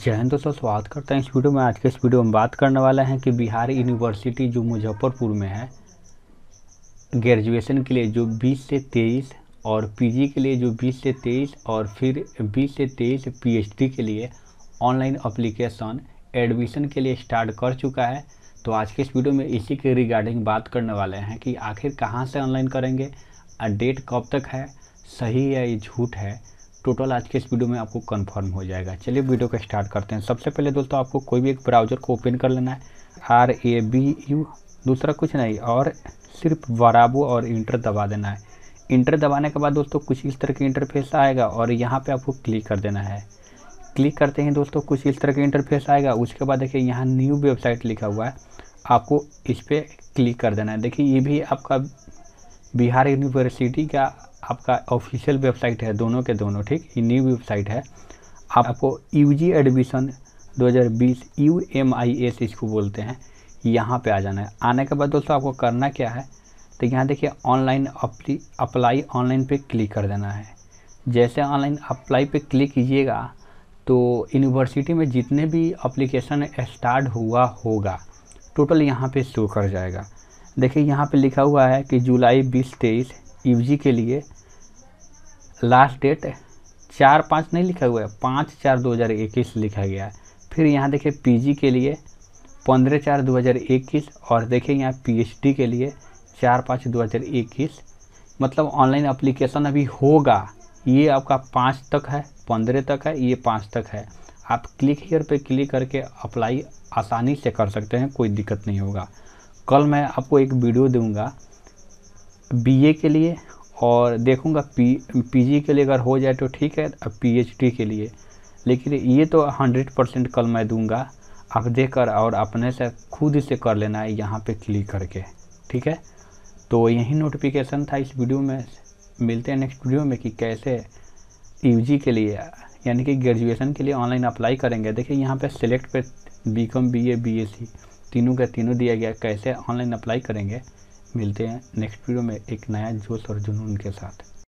जय हिंद दोस्तों स्वागत करते हैं इस वीडियो में आज के इस वीडियो में बात करने वाले हैं कि बिहार यूनिवर्सिटी जो मुजफ्फरपुर में है ग्रेजुएशन के लिए जो 20 से 23 और पीजी के लिए जो 20 से 23 और फिर 20 से 23 पीएचडी के लिए ऑनलाइन अप्लीकेशन एडमिशन के लिए स्टार्ट कर चुका है तो आज के इस वीडियो में इसी के रिगार्डिंग बात करने वाले हैं कि आखिर कहाँ से ऑनलाइन करेंगे डेट कब तक है सही है ये झूठ है टोटल आज के इस वीडियो में आपको कन्फर्म हो जाएगा चलिए वीडियो को स्टार्ट करते हैं सबसे पहले दोस्तों आपको कोई भी एक ब्राउज़र को ओपन कर लेना है आर ए बी यू दूसरा कुछ नहीं और सिर्फ वराबो और इंटर दबा देना है इंटर दबाने के बाद दोस्तों कुछ इस तरह के इंटरफेस आएगा और यहाँ पर आपको क्लिक कर देना है क्लिक करते ही दोस्तों कुछ इस तरह के इंटरफेस आएगा उसके बाद देखिए यहाँ न्यू वेबसाइट लिखा हुआ है आपको इस पर क्लिक कर देना है देखिए ये भी आपका बिहार यूनिवर्सिटी का आपका ऑफिशियल वेबसाइट है दोनों के दोनों ठीक ये न्यू वेबसाइट है आपको U G admission 2020 U M I S इसको बोलते हैं यहाँ पे आ जाना है आने के बाद दोस्तों आपको करना क्या है तो यहाँ देखिए ऑनलाइन अप्लाई ऑनलाइन पे क्लिक कर देना है जैसे ऑनलाइन अप्लाई पे क्लिक कीजिएगा तो यूनिवर्सिटी में जितने भी अप्लीकेशन स्टार्ट हुआ होगा टोटल यहाँ पर शो कर जाएगा देखिए यहाँ पे लिखा हुआ है कि जुलाई बीस तेईस यू के लिए लास्ट डेट चार पाँच नहीं लिखा हुआ है पाँच चार दो हज़ार इक्कीस लिखा गया है फिर यहाँ देखिए पीजी के लिए पंद्रह चार दो हज़ार इक्कीस और देखिए यहाँ पीएचडी के लिए चार पाँच दो हज़ार इक्कीस मतलब ऑनलाइन अप्लीकेशन अभी होगा ये आपका पाँच तक है पंद्रह तक है ये पाँच तक है आप क्लिक हेयर पर क्लिक करके अप्लाई आसानी से कर सकते हैं कोई दिक्कत नहीं होगा कल मैं आपको एक वीडियो दूंगा बीए के लिए और देखूंगा पी पी के लिए अगर हो जाए तो ठीक है अब पीएचडी के लिए लेकिन ये तो हंड्रेड परसेंट कल मैं दूंगा आप देख कर और अपने से खुद से कर लेना है यहाँ पे क्लिक करके ठीक है तो यही नोटिफिकेशन था इस वीडियो में मिलते हैं नेक्स्ट वीडियो में कि कैसे यू e के लिए यानी कि ग्रेजुएशन के लिए ऑनलाइन अप्लाई करेंगे देखिए यहाँ पे सिलेक्ट पे B com B A B S C तीनों का तीनों दिया गया कैसे ऑनलाइन अप्लाई करेंगे मिलते हैं नेक्स्ट वीडियो में एक नया जोश और जुनून के साथ